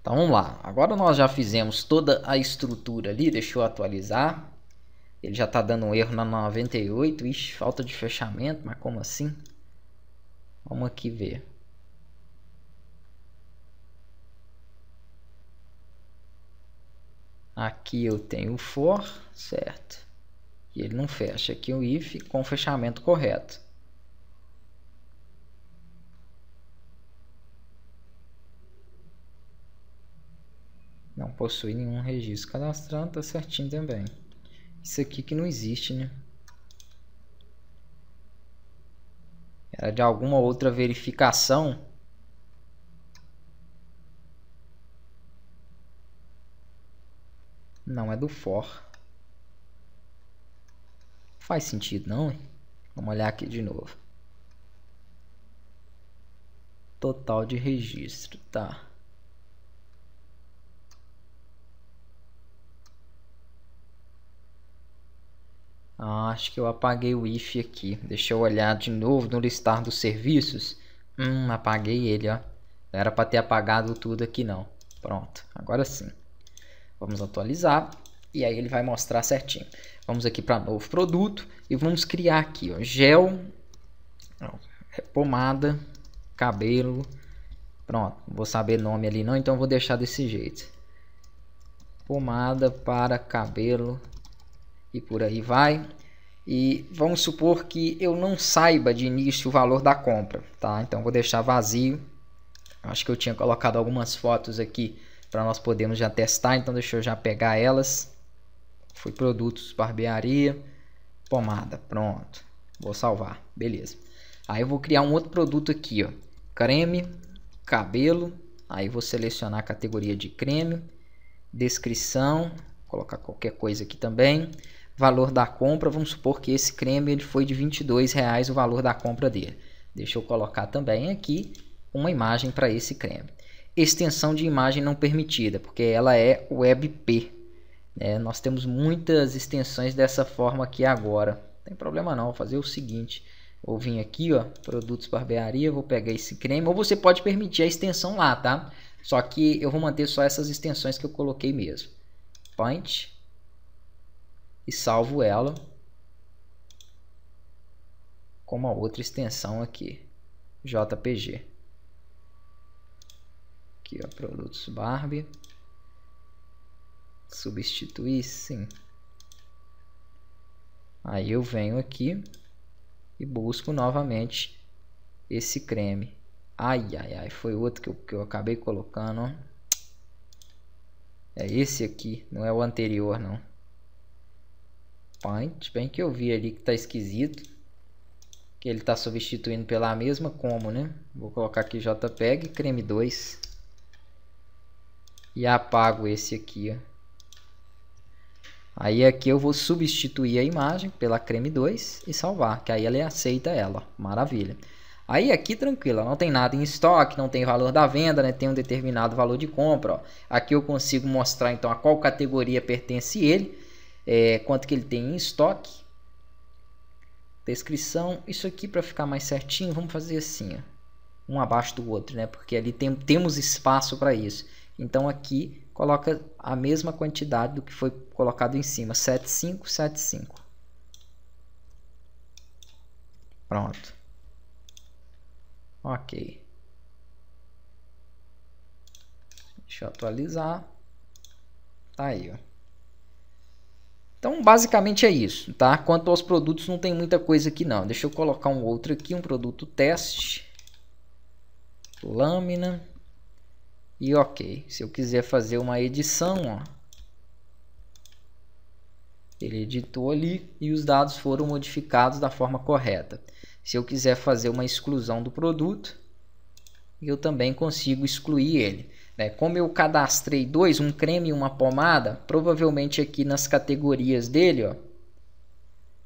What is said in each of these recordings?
Então vamos lá. Agora nós já fizemos toda a estrutura ali. Deixa eu atualizar. Ele já está dando um erro na 98. Ixi, falta de fechamento. Mas como assim? Vamos aqui ver. Aqui eu tenho o for, certo. E ele não fecha. Aqui o if com fechamento correto. Não possui nenhum registro cadastrado, tá certinho também. Isso aqui que não existe, né? Era de alguma outra verificação. Não é do for. Faz sentido não, hein? Vamos olhar aqui de novo. Total de registro, tá. Ah, acho que eu apaguei o if aqui. Deixa eu olhar de novo no listar dos serviços. Hum, apaguei ele, ó. Não era para ter apagado tudo aqui não. Pronto, agora sim. Vamos atualizar e aí ele vai mostrar certinho. Vamos aqui para novo produto e vamos criar aqui, ó, gel, pomada, cabelo. Pronto, não vou saber nome ali não, então vou deixar desse jeito. Pomada para cabelo e por aí vai. E vamos supor que eu não saiba de início o valor da compra, tá? Então vou deixar vazio. Acho que eu tinha colocado algumas fotos aqui para nós podermos já testar, então deixa eu já pegar elas. Fui produtos, barbearia, pomada, pronto. Vou salvar, beleza. Aí eu vou criar um outro produto aqui, ó. Creme, cabelo. Aí vou selecionar a categoria de creme, descrição, colocar qualquer coisa aqui também valor da compra, vamos supor que esse creme ele foi de 22 reais o valor da compra dele. Deixa eu colocar também aqui uma imagem para esse creme. Extensão de imagem não permitida, porque ela é WebP. Né? Nós temos muitas extensões dessa forma aqui agora. Não tem problema não, vou fazer o seguinte. Vou vir aqui, ó, produtos barbearia, vou pegar esse creme. Ou você pode permitir a extensão lá, tá? Só que eu vou manter só essas extensões que eu coloquei mesmo. Point, e salvo ela com uma outra extensão aqui, JPG. Aqui, ó, produtos Barbie. Substituir, sim. Aí eu venho aqui e busco novamente esse creme. Ai, ai, ai, foi outro que eu, que eu acabei colocando, ó. É esse aqui, não é o anterior, não. Paint, bem que eu vi ali que tá esquisito. Que ele tá substituindo pela mesma como, né? Vou colocar aqui JPEG Creme 2. E apago esse aqui, ó. Aí aqui eu vou substituir a imagem pela Creme 2 e salvar, que aí ela aceita ela, ó. maravilha. Aí aqui tranquilo, não tem nada em estoque, não tem valor da venda, né? tem um determinado valor de compra. Ó. Aqui eu consigo mostrar então a qual categoria pertence ele, é, quanto que ele tem em estoque. Descrição, isso aqui para ficar mais certinho, vamos fazer assim, ó, um abaixo do outro, né? Porque ali tem, temos espaço para isso. Então aqui coloca a mesma quantidade do que foi colocado em cima, 7575. Pronto. Ok. Deixa eu atualizar. Tá aí, ó. Então, basicamente é isso, tá? Quanto aos produtos, não tem muita coisa aqui não. Deixa eu colocar um outro aqui, um produto teste. Lâmina. E ok. Se eu quiser fazer uma edição, ó. Ele editou ali e os dados foram modificados da forma correta. Se eu quiser fazer uma exclusão do produto, eu também consigo excluir ele. Né? Como eu cadastrei dois, um creme e uma pomada, provavelmente aqui nas categorias dele, ó,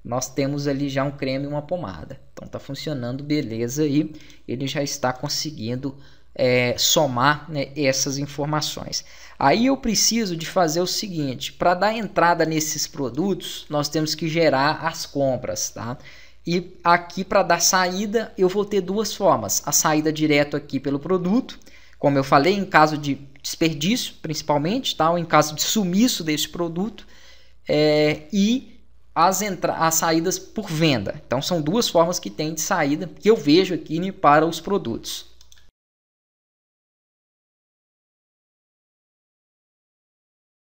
nós temos ali já um creme e uma pomada. Então está funcionando, beleza aí. Ele já está conseguindo é, somar né, essas informações. Aí eu preciso de fazer o seguinte: para dar entrada nesses produtos, nós temos que gerar as compras, tá? E aqui para dar saída, eu vou ter duas formas: a saída direto aqui pelo produto, como eu falei, em caso de desperdício, principalmente, tá? Ou em caso de sumiço desse produto, é, e as, as saídas por venda. Então, são duas formas que tem de saída que eu vejo aqui né, para os produtos.